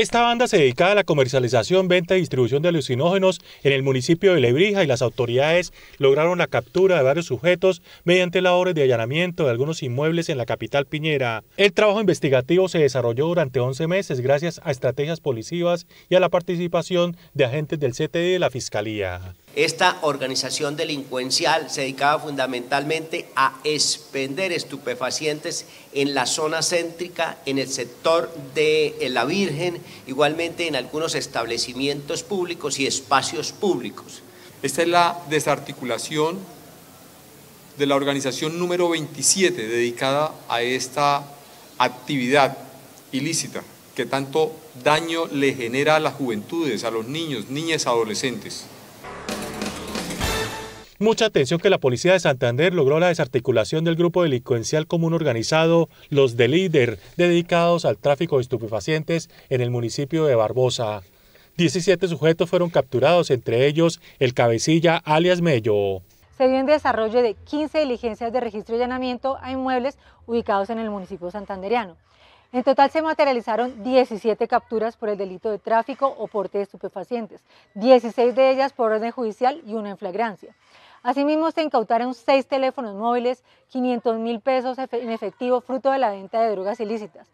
Esta banda se dedicaba a la comercialización, venta y distribución de alucinógenos en el municipio de Lebrija y las autoridades lograron la captura de varios sujetos mediante labores de allanamiento de algunos inmuebles en la capital piñera. El trabajo investigativo se desarrolló durante 11 meses gracias a estrategias policivas y a la participación de agentes del CTI de la Fiscalía. Esta organización delincuencial se dedicaba fundamentalmente a expender estupefacientes en la zona céntrica, en el sector de eh, la Virgen, igualmente en algunos establecimientos públicos y espacios públicos. Esta es la desarticulación de la organización número 27 dedicada a esta actividad ilícita que tanto daño le genera a las juventudes, a los niños, niñas, adolescentes. Mucha atención que la policía de Santander logró la desarticulación del grupo delincuencial común organizado Los de Líder, dedicados al tráfico de estupefacientes en el municipio de Barbosa. 17 sujetos fueron capturados, entre ellos el cabecilla alias Mello. Se dio en desarrollo de 15 diligencias de registro y allanamiento a inmuebles ubicados en el municipio santandereano. En total se materializaron 17 capturas por el delito de tráfico o porte de estupefacientes, 16 de ellas por orden judicial y una en flagrancia. Asimismo, se incautaron seis teléfonos móviles, 500 mil pesos en efectivo fruto de la venta de drogas ilícitas.